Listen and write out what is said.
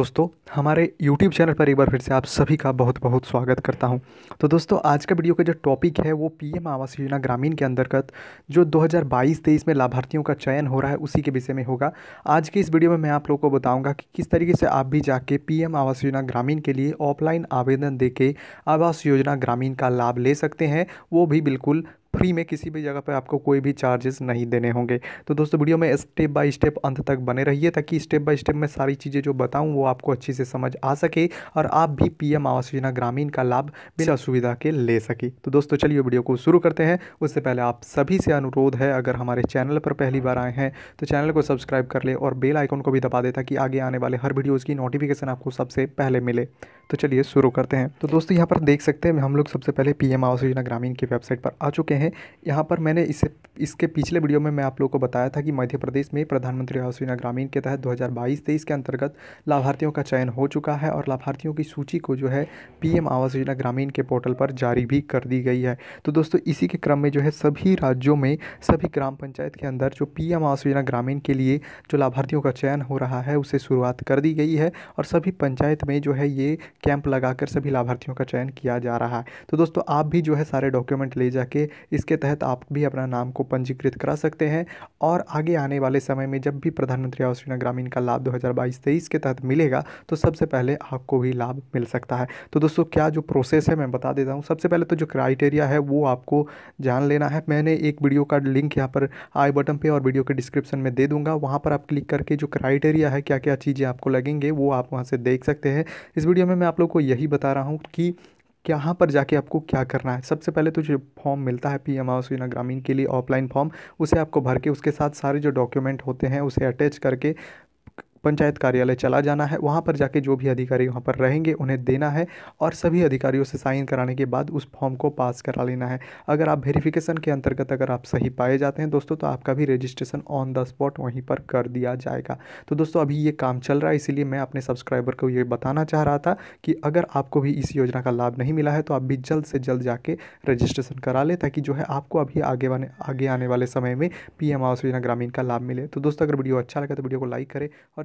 दोस्तों हमारे YouTube channel पर एक बार फिर से आप सभी का बहुत बहुत स्वागत करता हूं तो दोस्तों आज का वीडियो का जो टॉपिक है वो पीएम आवास योजना ग्रामीण के अंतर्गत जो 2022-23 में लाभार्थियों का चयन हो रहा है उसी के विषय में होगा आज के इस वीडियो में मैं आप लोगों को बताऊंगा कि किस तरीके से आप भी जाके पी आवास योजना ग्रामीण के लिए ऑफलाइन आवेदन दे आवास योजना ग्रामीण का लाभ ले सकते हैं वो भी बिल्कुल फ्री में किसी भी जगह पर आपको कोई भी चार्जेस नहीं देने होंगे तो दोस्तों वीडियो में स्टेप बाय स्टेप अंत तक बने रहिए ताकि स्टेप बाय स्टेप मैं सारी चीज़ें जो बताऊँ वो आपको अच्छी से समझ आ सके और आप भी पीएम आवास योजना ग्रामीण का लाभ बिना सुविधा के ले सके तो दोस्तों चलिए वीडियो को शुरू करते हैं उससे पहले आप सभी से अनुरोध है अगर हमारे चैनल पर पहली बार आए हैं तो चैनल को सब्सक्राइब कर ले और बेल आइकन को भी दबा दे ताकि आगे आने वाले हर वीडियोज़ की नोटिफिकेशन आपको सबसे पहले मिले तो चलिए शुरू करते हैं तो दोस्तों यहाँ पर देख सकते हैं हम लोग सबसे पहले पीएम आवास योजना ग्रामीण की वेबसाइट पर आ चुके हैं हैं यहाँ पर मैंने इसे इसके पिछले वीडियो में मैं आप लोगों को बताया था कि मध्य प्रदेश में प्रधानमंत्री आवास योजना ग्रामीण के तहत 2022 हज़ार के अंतर्गत लाभार्थियों का चयन हो चुका है और लाभार्थियों की सूची को जो है पीएम आवास योजना ग्रामीण के पोर्टल पर जारी भी कर दी गई है तो दोस्तों इसी के क्रम में जो है सभी राज्यों में सभी ग्राम पंचायत के अंदर जो पी आवास योजना ग्रामीण के लिए जो लाभार्थियों का चयन हो रहा है उसे शुरुआत कर दी गई है और सभी पंचायत में जो है ये कैंप लगाकर सभी लाभार्थियों का चयन किया जा रहा है तो दोस्तों आप भी जो है सारे डॉक्यूमेंट ले जाके इसके तहत आप भी अपना नाम को पंजीकृत करा सकते हैं और आगे आने वाले समय में जब भी प्रधानमंत्री आवास योजना ग्रामीण का लाभ दो हज़ार के तहत मिलेगा तो सबसे पहले आपको भी लाभ मिल सकता है तो दोस्तों क्या जो प्रोसेस है मैं बता देता हूँ सबसे पहले तो जो क्राइटेरिया है वो आपको जान लेना है मैंने एक वीडियो का लिंक यहाँ पर आई बटन पर और वीडियो के डिस्क्रिप्शन में दे दूंगा वहाँ पर आप क्लिक करके जो क्राइटेरिया है क्या क्या चीज़ें आपको लगेंगे वो आप वहाँ से देख सकते हैं इस वीडियो में मैं आप लोग को यही बता रहा हूँ कि यहाँ पर जाके आपको क्या करना है सबसे पहले तो जो फॉर्म मिलता है पी एम आवास योजना ग्रामीण के लिए ऑफलाइन फॉर्म उसे आपको भर के उसके साथ सारे जो डॉक्यूमेंट होते हैं उसे अटैच करके पंचायत कार्यालय चला जाना है वहाँ पर जाके जो भी अधिकारी वहाँ पर रहेंगे उन्हें देना है और सभी अधिकारियों से साइन कराने के बाद उस फॉर्म को पास करा लेना है अगर आप वेरिफिकेशन के अंतर्गत अगर आप सही पाए जाते हैं दोस्तों तो आपका भी रजिस्ट्रेशन ऑन द स्पॉट वहीं पर कर दिया जाएगा तो दोस्तों अभी ये काम चल रहा है इसीलिए मैं अपने सब्सक्राइबर को ये बताना चाह रहा था कि अगर आपको भी इस योजना का लाभ नहीं मिला है तो आप भी जल्द से जल्द जाके रजिस्ट्रेशन करा ले ताकि जो है आपको अभी आगे वाने आगे आने वाले समय में पी एम आवास योजना ग्रामीण का लाभ मिले तो दोस्तों अगर वीडियो अच्छा लगे तो वीडियो को लाइक करें और